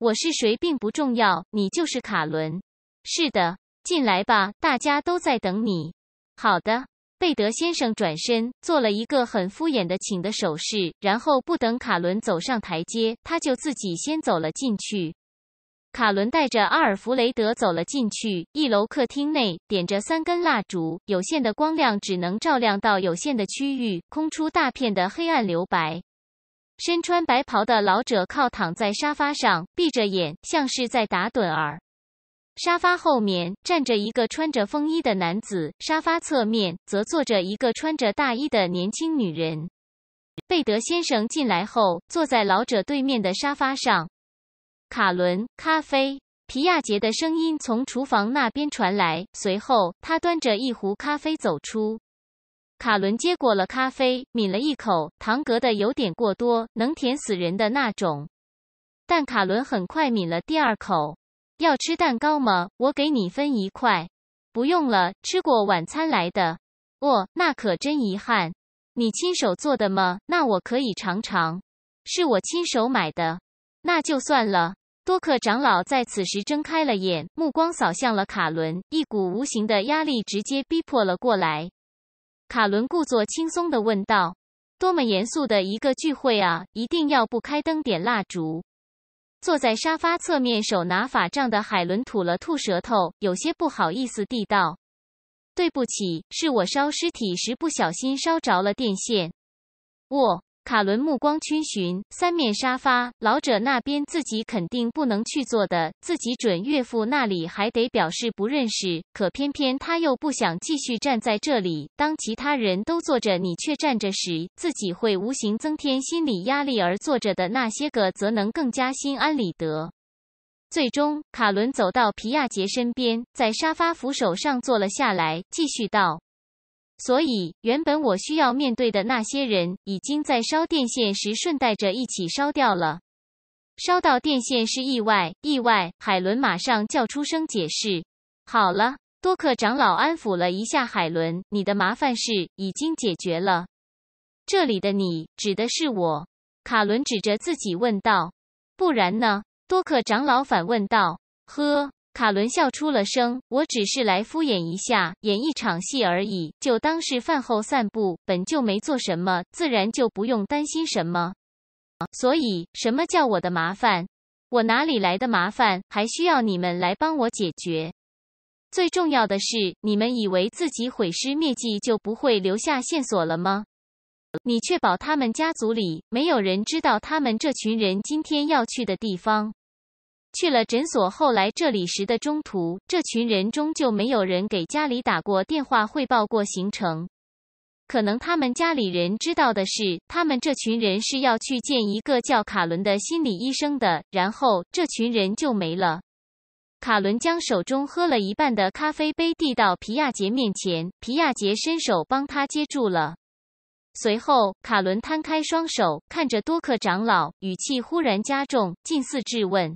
我是谁并不重要，你就是卡伦。是的，进来吧，大家都在等你。好的，贝德先生转身做了一个很敷衍的请的手势，然后不等卡伦走上台阶，他就自己先走了进去。卡伦带着阿尔弗雷德走了进去，一楼客厅内点着三根蜡烛，有限的光亮只能照亮到有限的区域，空出大片的黑暗留白。身穿白袍的老者靠躺在沙发上，闭着眼，像是在打盹儿。沙发后面站着一个穿着风衣的男子，沙发侧面则坐着一个穿着大衣的年轻女人。贝德先生进来后，坐在老者对面的沙发上。卡伦，咖啡。皮亚杰的声音从厨房那边传来，随后他端着一壶咖啡走出。卡伦接过了咖啡，抿了一口，糖格的有点过多，能甜死人的那种。但卡伦很快抿了第二口。要吃蛋糕吗？我给你分一块。不用了，吃过晚餐来的。哦，那可真遗憾。你亲手做的吗？那我可以尝尝。是我亲手买的。那就算了。多克长老在此时睁开了眼，目光扫向了卡伦，一股无形的压力直接逼迫了过来。卡伦故作轻松地问道：“多么严肃的一个聚会啊！一定要不开灯点蜡烛。”坐在沙发侧面、手拿法杖的海伦吐了吐舌头，有些不好意思地道：“对不起，是我烧尸体时不小心烧着了电线。”我。卡伦目光逡巡，三面沙发，老者那边自己肯定不能去坐的，自己准岳父那里还得表示不认识。可偏偏他又不想继续站在这里，当其他人都坐着，你却站着时，自己会无形增添心理压力，而坐着的那些个则能更加心安理得。最终，卡伦走到皮亚杰身边，在沙发扶手上坐了下来，继续道。所以，原本我需要面对的那些人，已经在烧电线时顺带着一起烧掉了。烧到电线是意外，意外。海伦马上叫出声解释。好了，多克长老安抚了一下海伦：“你的麻烦事已经解决了。”这里的“你”指的是我。卡伦指着自己问道：“不然呢？”多克长老反问道：“呵。”卡伦笑出了声。我只是来敷衍一下，演一场戏而已，就当是饭后散步，本就没做什么，自然就不用担心什么。所以，什么叫我的麻烦？我哪里来的麻烦？还需要你们来帮我解决？最重要的是，你们以为自己毁尸灭迹就不会留下线索了吗？你确保他们家族里没有人知道他们这群人今天要去的地方？去了诊所，后来这里时的中途，这群人中就没有人给家里打过电话汇报过行程。可能他们家里人知道的是，他们这群人是要去见一个叫卡伦的心理医生的，然后这群人就没了。卡伦将手中喝了一半的咖啡杯递到皮亚杰面前，皮亚杰伸手帮他接住了。随后，卡伦摊开双手，看着多克长老，语气忽然加重，近似质问。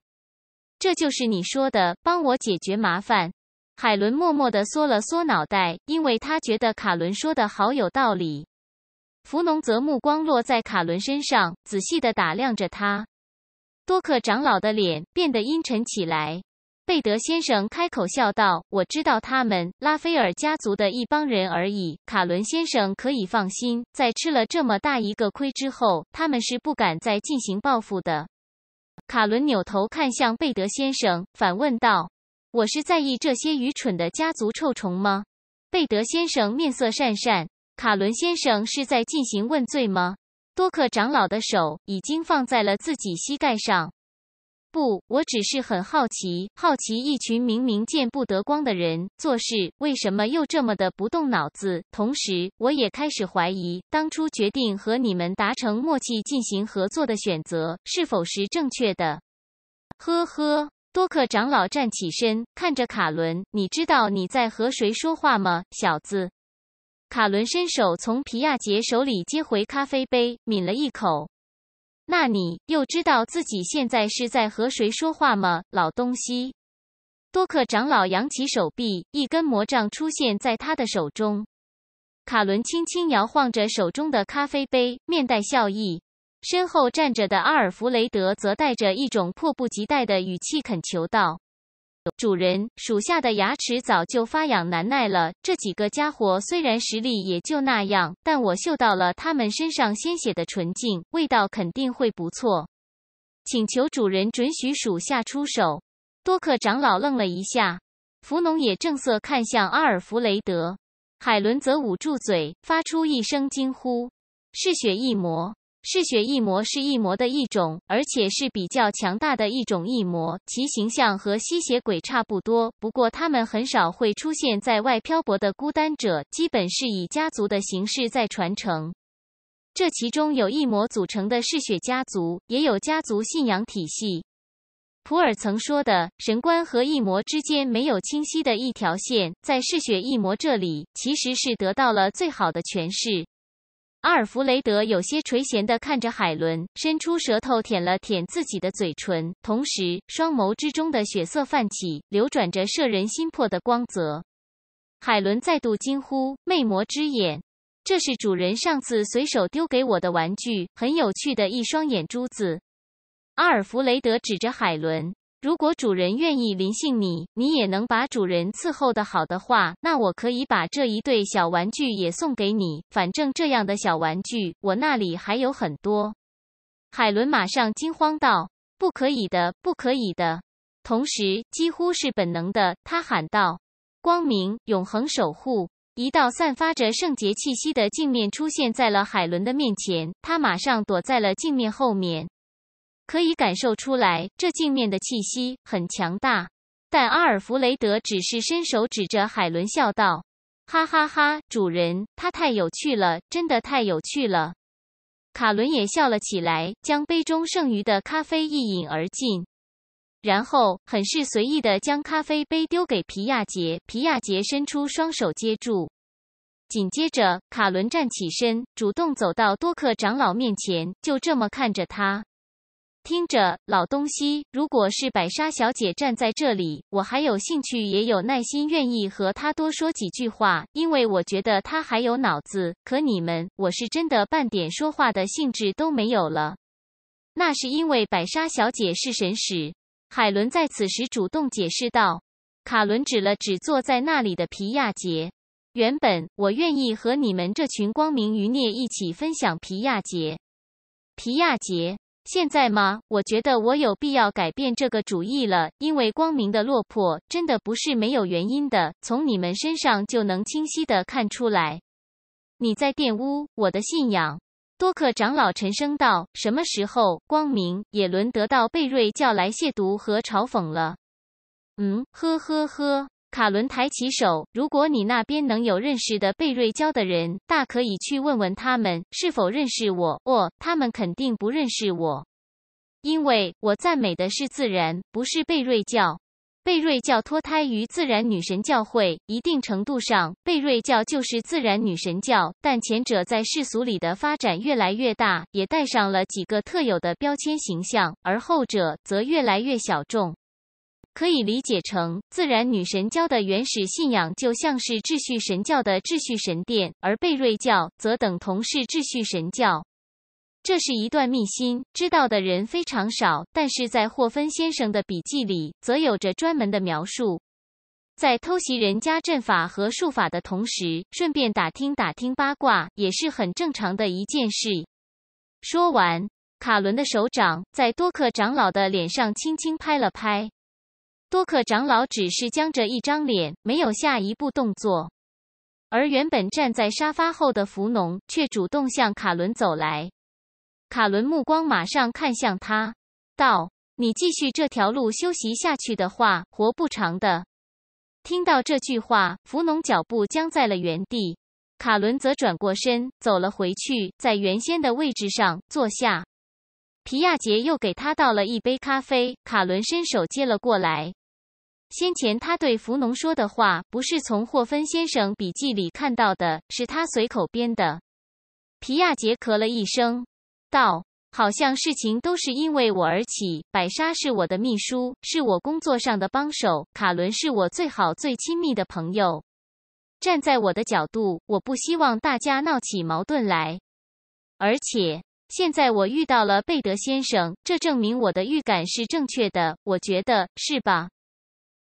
这就是你说的，帮我解决麻烦。海伦默默地缩了缩脑袋，因为他觉得卡伦说的好有道理。弗农则目光落在卡伦身上，仔细地打量着他。多克长老的脸变得阴沉起来。贝德先生开口笑道：“我知道他们，拉菲尔家族的一帮人而已。卡伦先生可以放心，在吃了这么大一个亏之后，他们是不敢再进行报复的。”卡伦扭头看向贝德先生，反问道：“我是在意这些愚蠢的家族臭虫吗？”贝德先生面色讪讪。卡伦先生是在进行问罪吗？多克长老的手已经放在了自己膝盖上。不，我只是很好奇，好奇一群明明见不得光的人做事为什么又这么的不动脑子。同时，我也开始怀疑当初决定和你们达成默契进行合作的选择是否是正确的。呵呵，多克长老站起身，看着卡伦，你知道你在和谁说话吗，小子？卡伦伸手从皮亚杰手里接回咖啡杯，抿了一口。那你又知道自己现在是在和谁说话吗，老东西？多克长老扬起手臂，一根魔杖出现在他的手中。卡伦轻轻摇晃着手中的咖啡杯，面带笑意。身后站着的阿尔弗雷德则带着一种迫不及待的语气恳求道。主人，属下的牙齿早就发痒难耐了。这几个家伙虽然实力也就那样，但我嗅到了他们身上鲜血的纯净味道，肯定会不错。请求主人准许属下出手。多克长老愣了一下，弗农也正色看向阿尔弗雷德，海伦则捂住嘴，发出一声惊呼：嗜血异魔。嗜血异魔是异魔的一种，而且是比较强大的一种异魔，其形象和吸血鬼差不多。不过他们很少会出现在外漂泊的孤单者，基本是以家族的形式在传承。这其中有异魔组成的嗜血家族，也有家族信仰体系。普尔曾说的“神官和异魔之间没有清晰的一条线”，在嗜血异魔这里其实是得到了最好的诠释。阿尔弗雷德有些垂涎的看着海伦，伸出舌头舔了舔自己的嘴唇，同时双眸之中的血色泛起，流转着摄人心魄的光泽。海伦再度惊呼：“魅魔之眼，这是主人上次随手丢给我的玩具，很有趣的一双眼珠子。”阿尔弗雷德指着海伦。如果主人愿意临幸你，你也能把主人伺候的好的话，那我可以把这一对小玩具也送给你。反正这样的小玩具我那里还有很多。海伦马上惊慌道：“不可以的，不可以的！”同时，几乎是本能的，他喊道：“光明永恒守护！”一道散发着圣洁气息的镜面出现在了海伦的面前，他马上躲在了镜面后面。可以感受出来，这镜面的气息很强大。但阿尔弗雷德只是伸手指着海伦笑道：“哈哈哈，主人，他太有趣了，真的太有趣了。”卡伦也笑了起来，将杯中剩余的咖啡一饮而尽，然后很是随意的将咖啡杯丢给皮亚杰，皮亚杰伸出双手接住。紧接着，卡伦站起身，主动走到多克长老面前，就这么看着他。听着，老东西，如果是百沙小姐站在这里，我还有兴趣，也有耐心，愿意和她多说几句话，因为我觉得她还有脑子。可你们，我是真的半点说话的兴致都没有了。那是因为百沙小姐是神使。海伦在此时主动解释道：“卡伦指了指坐在那里的皮亚杰。原本我愿意和你们这群光明余孽一起分享皮亚杰，皮亚杰。”现在吗？我觉得我有必要改变这个主意了，因为光明的落魄真的不是没有原因的。从你们身上就能清晰的看出来，你在玷污我的信仰。”多克长老沉声道。“什么时候，光明也轮得到贝瑞叫来亵渎和嘲讽了？”“嗯，呵呵呵。”卡伦抬起手，如果你那边能有认识的贝瑞教的人，大可以去问问他们是否认识我哦。他们肯定不认识我，因为我赞美的是自然，不是贝瑞教。贝瑞教脱胎于自然女神教会，一定程度上，贝瑞教就是自然女神教。但前者在世俗里的发展越来越大，也带上了几个特有的标签形象，而后者则越来越小众。可以理解成自然女神教的原始信仰，就像是秩序神教的秩序神殿，而贝瑞教则等同是秩序神教。这是一段秘辛，知道的人非常少，但是在霍芬先生的笔记里则有着专门的描述。在偷袭人家阵法和术法的同时，顺便打听打听八卦，也是很正常的一件事。说完，卡伦的手掌在多克长老的脸上轻轻拍了拍。多克长老只是僵着一张脸，没有下一步动作。而原本站在沙发后的福农却主动向卡伦走来。卡伦目光马上看向他，道：“你继续这条路休息下去的话，活不长的。”听到这句话，福农脚步僵在了原地。卡伦则转过身走了回去，在原先的位置上坐下。皮亚杰又给他倒了一杯咖啡，卡伦伸手接了过来。先前他对福农说的话，不是从霍芬先生笔记里看到的，是他随口编的。皮亚杰咳了一声，道：“好像事情都是因为我而起。百沙是我的秘书，是我工作上的帮手。卡伦是我最好、最亲密的朋友。站在我的角度，我不希望大家闹起矛盾来。而且现在我遇到了贝德先生，这证明我的预感是正确的。我觉得是吧？”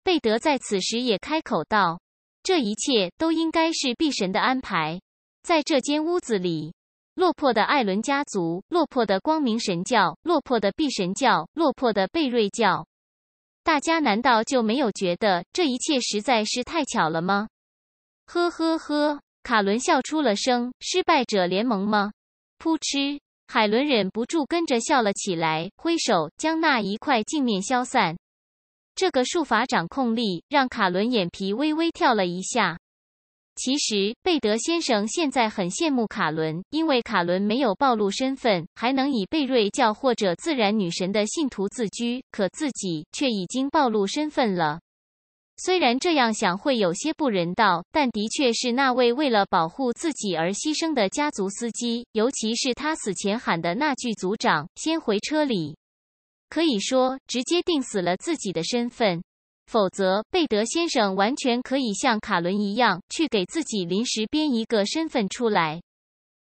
贝德在此时也开口道：“这一切都应该是毕神的安排。在这间屋子里，落魄的艾伦家族，落魄的光明神教，落魄的毕神教，落魄的贝瑞教，大家难道就没有觉得这一切实在是太巧了吗？”“呵呵呵！”卡伦笑出了声。“失败者联盟吗？”“噗嗤！”海伦忍不住跟着笑了起来，挥手将那一块镜面消散。这个术法掌控力让卡伦眼皮微微跳了一下。其实贝德先生现在很羡慕卡伦，因为卡伦没有暴露身份，还能以贝瑞教或者自然女神的信徒自居，可自己却已经暴露身份了。虽然这样想会有些不人道，但的确是那位为了保护自己而牺牲的家族司机，尤其是他死前喊的那句“组长，先回车里”。可以说直接定死了自己的身份，否则贝德先生完全可以像卡伦一样去给自己临时编一个身份出来。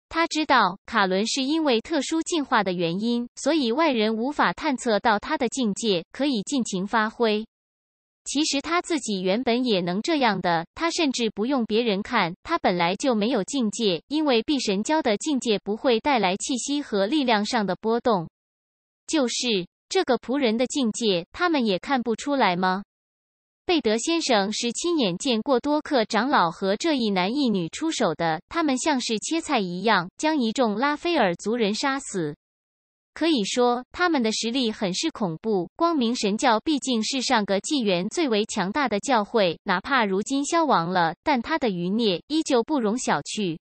他知道卡伦是因为特殊进化的原因，所以外人无法探测到他的境界，可以尽情发挥。其实他自己原本也能这样的，他甚至不用别人看他本来就没有境界，因为毕神教的境界不会带来气息和力量上的波动，就是。这个仆人的境界，他们也看不出来吗？贝德先生是亲眼见过多克长老和这一男一女出手的，他们像是切菜一样将一众拉斐尔族人杀死，可以说他们的实力很是恐怖。光明神教毕竟是上个纪元最为强大的教会，哪怕如今消亡了，但他的余孽依旧不容小觑。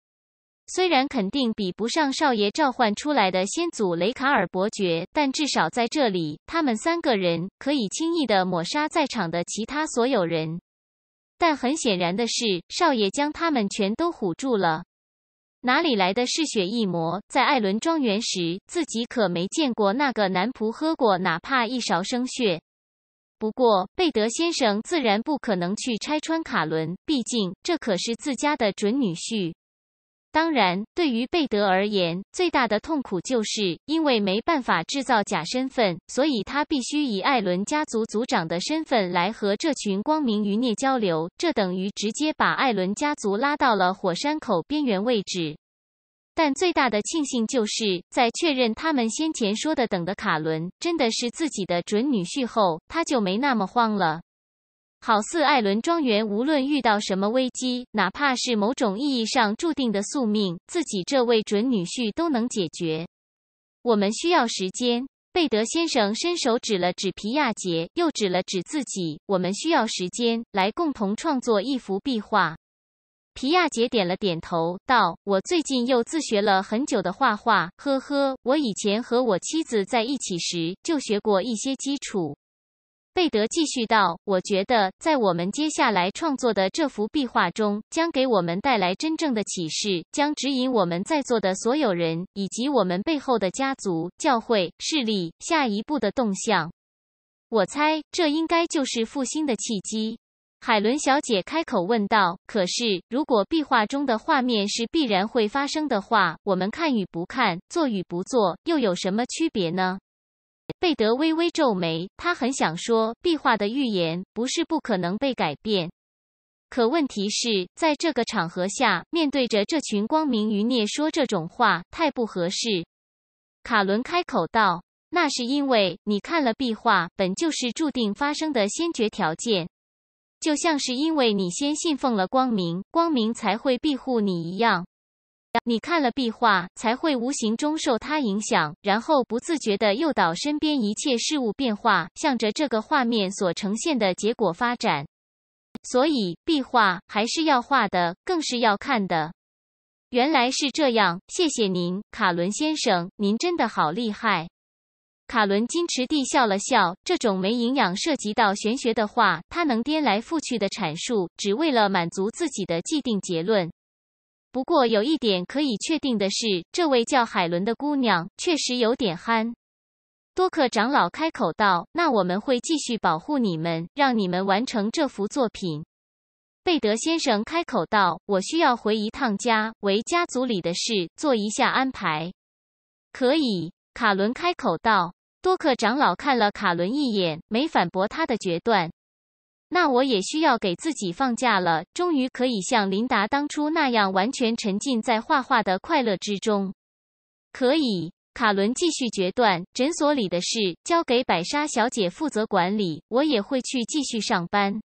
虽然肯定比不上少爷召唤出来的先祖雷卡尔伯爵，但至少在这里，他们三个人可以轻易的抹杀在场的其他所有人。但很显然的是，少爷将他们全都唬住了。哪里来的嗜血异魔？在艾伦庄园时，自己可没见过那个男仆喝过哪怕一勺生血。不过，贝德先生自然不可能去拆穿卡伦，毕竟这可是自家的准女婿。当然，对于贝德而言，最大的痛苦就是因为没办法制造假身份，所以他必须以艾伦家族族长的身份来和这群光明余孽交流，这等于直接把艾伦家族拉到了火山口边缘位置。但最大的庆幸就是在确认他们先前说的等的卡伦真的是自己的准女婿后，他就没那么慌了。好似艾伦庄园，无论遇到什么危机，哪怕是某种意义上注定的宿命，自己这位准女婿都能解决。我们需要时间。贝德先生伸手指了指皮亚杰，又指了指自己。我们需要时间来共同创作一幅壁画。皮亚杰点了点头，道：“我最近又自学了很久的画画。呵呵，我以前和我妻子在一起时就学过一些基础。”贝德继续道：“我觉得，在我们接下来创作的这幅壁画中，将给我们带来真正的启示，将指引我们在座的所有人以及我们背后的家族、教会、势力下一步的动向。我猜，这应该就是复兴的契机。”海伦小姐开口问道：“可是，如果壁画中的画面是必然会发生的话，我们看与不看，做与不做，又有什么区别呢？”贝德微微皱眉，他很想说壁画的预言不是不可能被改变，可问题是在这个场合下，面对着这群光明余孽说这种话太不合适。卡伦开口道：“那是因为你看了壁画，本就是注定发生的先决条件，就像是因为你先信奉了光明，光明才会庇护你一样。”你看了壁画，才会无形中受它影响，然后不自觉的诱导身边一切事物变化，向着这个画面所呈现的结果发展。所以，壁画还是要画的，更是要看的。原来是这样，谢谢您，卡伦先生，您真的好厉害。卡伦矜持地笑了笑，这种没营养、涉及到玄学的话，他能颠来覆去的阐述，只为了满足自己的既定结论。不过有一点可以确定的是，这位叫海伦的姑娘确实有点憨。多克长老开口道：“那我们会继续保护你们，让你们完成这幅作品。”贝德先生开口道：“我需要回一趟家，为家族里的事做一下安排。”可以，卡伦开口道。多克长老看了卡伦一眼，没反驳他的决断。那我也需要给自己放假了，终于可以像琳达当初那样完全沉浸在画画的快乐之中。可以，卡伦继续决断，诊所里的事交给百沙小姐负责管理，我也会去继续上班。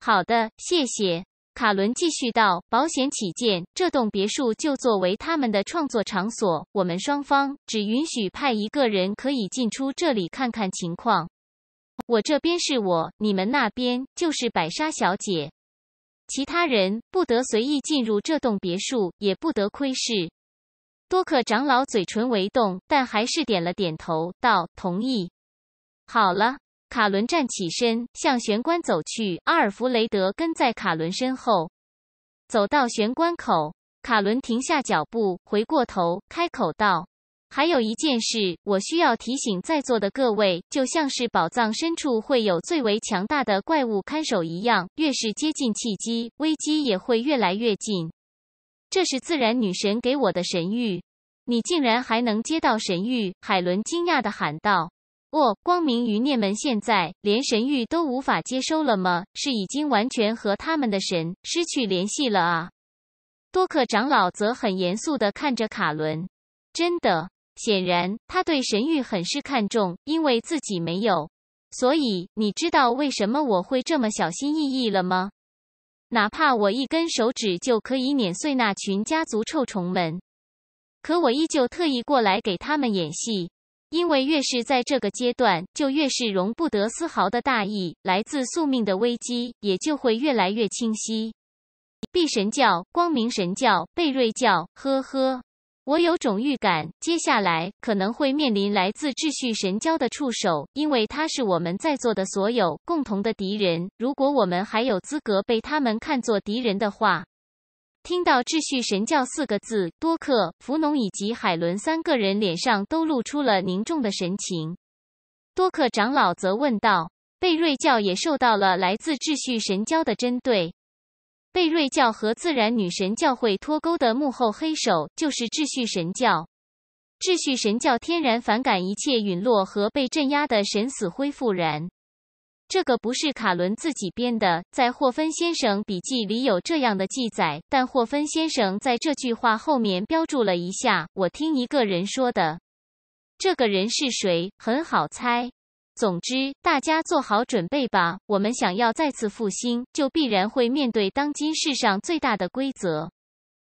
好的，谢谢。卡伦继续道：“保险起见，这栋别墅就作为他们的创作场所，我们双方只允许派一个人可以进出这里，看看情况。”我这边是我，你们那边就是百沙小姐。其他人不得随意进入这栋别墅，也不得窥视。多克长老嘴唇微动，但还是点了点头，道：“同意。”好了，卡伦站起身，向玄关走去。阿尔弗雷德跟在卡伦身后，走到玄关口，卡伦停下脚步，回过头，开口道。还有一件事，我需要提醒在座的各位，就像是宝藏深处会有最为强大的怪物看守一样，越是接近契机，危机也会越来越近。这是自然女神给我的神谕。你竟然还能接到神谕？海伦惊讶地喊道：“哦，光明余孽们，现在连神谕都无法接收了吗？是已经完全和他们的神失去联系了啊？”多克长老则很严肃地看着卡伦，真的。显然，他对神域很是看重，因为自己没有，所以你知道为什么我会这么小心翼翼了吗？哪怕我一根手指就可以碾碎那群家族臭虫们，可我依旧特意过来给他们演戏，因为越是在这个阶段，就越是容不得丝毫的大意，来自宿命的危机也就会越来越清晰。碧神教、光明神教、贝瑞教，呵呵。我有种预感，接下来可能会面临来自秩序神教的触手，因为他是我们在座的所有共同的敌人。如果我们还有资格被他们看作敌人的话。听到“秩序神教”四个字，多克、福农以及海伦三个人脸上都露出了凝重的神情。多克长老则问道：“贝瑞教也受到了来自秩序神教的针对？”贝瑞教和自然女神教会脱钩的幕后黑手就是秩序神教。秩序神教天然反感一切陨落和被镇压的神死灰复燃。这个不是卡伦自己编的，在霍芬先生笔记里有这样的记载，但霍芬先生在这句话后面标注了一下，我听一个人说的。这个人是谁？很好猜。总之，大家做好准备吧。我们想要再次复兴，就必然会面对当今世上最大的规则、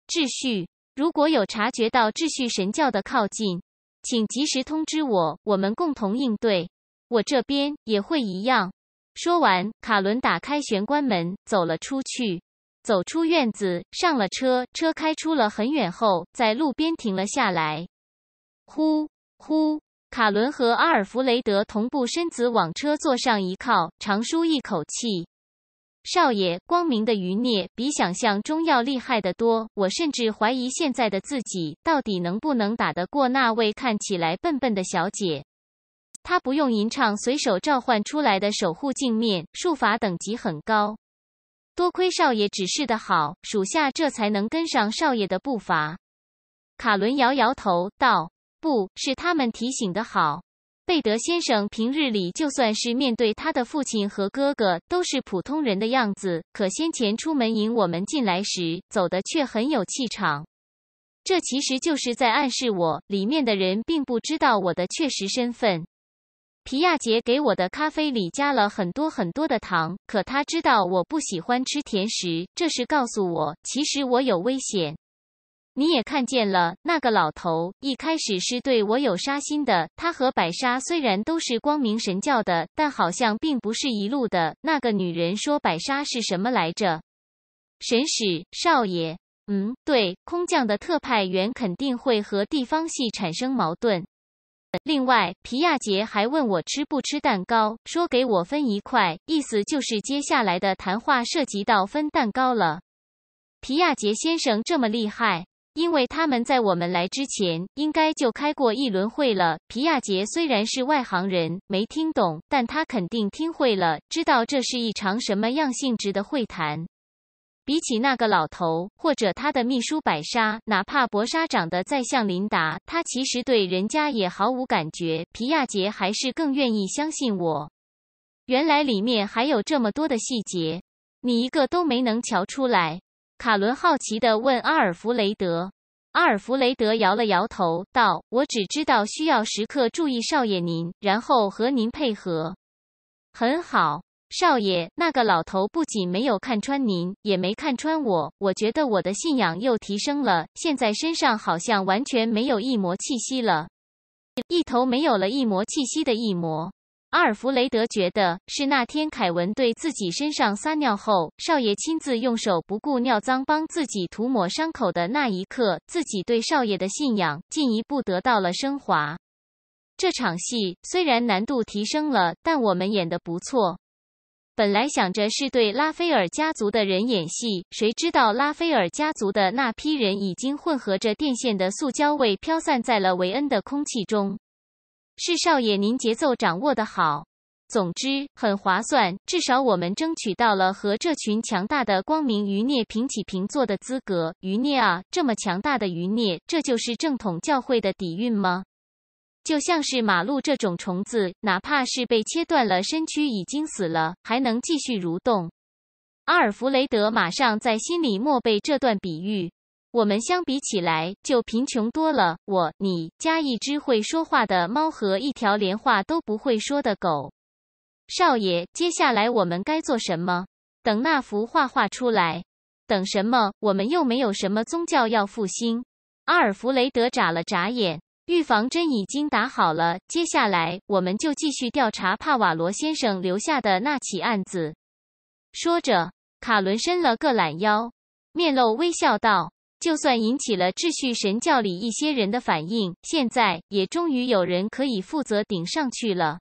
秩序。如果有察觉到秩序神教的靠近，请及时通知我，我们共同应对。我这边也会一样。说完，卡伦打开玄关门，走了出去。走出院子，上了车，车开出了很远后，在路边停了下来。呼呼。卡伦和阿尔弗雷德同步身子往车座上一靠，长舒一口气。少爷，光明的余孽比想象中要厉害得多。我甚至怀疑现在的自己到底能不能打得过那位看起来笨笨的小姐。他不用吟唱，随手召唤出来的守护镜面术法等级很高，多亏少爷指示的好，属下这才能跟上少爷的步伐。卡伦摇摇头道。不是他们提醒的好，贝德先生平日里就算是面对他的父亲和哥哥，都是普通人的样子。可先前出门迎我们进来时，走的却很有气场。这其实就是在暗示我，里面的人并不知道我的确实身份。皮亚杰给我的咖啡里加了很多很多的糖，可他知道我不喜欢吃甜食，这是告诉我，其实我有危险。你也看见了，那个老头一开始是对我有杀心的。他和百沙虽然都是光明神教的，但好像并不是一路的。那个女人说百沙是什么来着？神使少爷？嗯，对，空降的特派员肯定会和地方系产生矛盾。另外，皮亚杰还问我吃不吃蛋糕，说给我分一块，意思就是接下来的谈话涉及到分蛋糕了。皮亚杰先生这么厉害。因为他们在我们来之前，应该就开过一轮会了。皮亚杰虽然是外行人，没听懂，但他肯定听会了，知道这是一场什么样性质的会谈。比起那个老头或者他的秘书柏莎，哪怕柏莎长得再像琳达，他其实对人家也毫无感觉。皮亚杰还是更愿意相信我。原来里面还有这么多的细节，你一个都没能瞧出来。卡伦好奇地问阿尔弗雷德，阿尔弗雷德摇了摇头道：“我只知道需要时刻注意少爷您，然后和您配合。很好，少爷，那个老头不仅没有看穿您，也没看穿我。我觉得我的信仰又提升了，现在身上好像完全没有异魔气息了，一头没有了异魔气息的异魔。”阿尔弗雷德觉得是那天凯文对自己身上撒尿后，少爷亲自用手不顾尿脏帮自己涂抹伤口的那一刻，自己对少爷的信仰进一步得到了升华。这场戏虽然难度提升了，但我们演的不错。本来想着是对拉斐尔家族的人演戏，谁知道拉斐尔家族的那批人已经混合着电线的塑胶味飘散在了维恩的空气中。是少爷，您节奏掌握得好，总之很划算。至少我们争取到了和这群强大的光明余孽平起平坐的资格。余孽啊，这么强大的余孽，这就是正统教会的底蕴吗？就像是马路这种虫子，哪怕是被切断了身躯，已经死了，还能继续蠕动。阿尔弗雷德马上在心里默背这段比喻。我们相比起来就贫穷多了。我、你加一只会说话的猫和一条连话都不会说的狗。少爷，接下来我们该做什么？等那幅画画出来？等什么？我们又没有什么宗教要复兴。阿尔弗雷德眨了眨眼，预防针已经打好了。接下来我们就继续调查帕瓦罗先生留下的那起案子。说着，卡伦伸了个懒腰，面露微笑道。就算引起了秩序神教里一些人的反应，现在也终于有人可以负责顶上去了。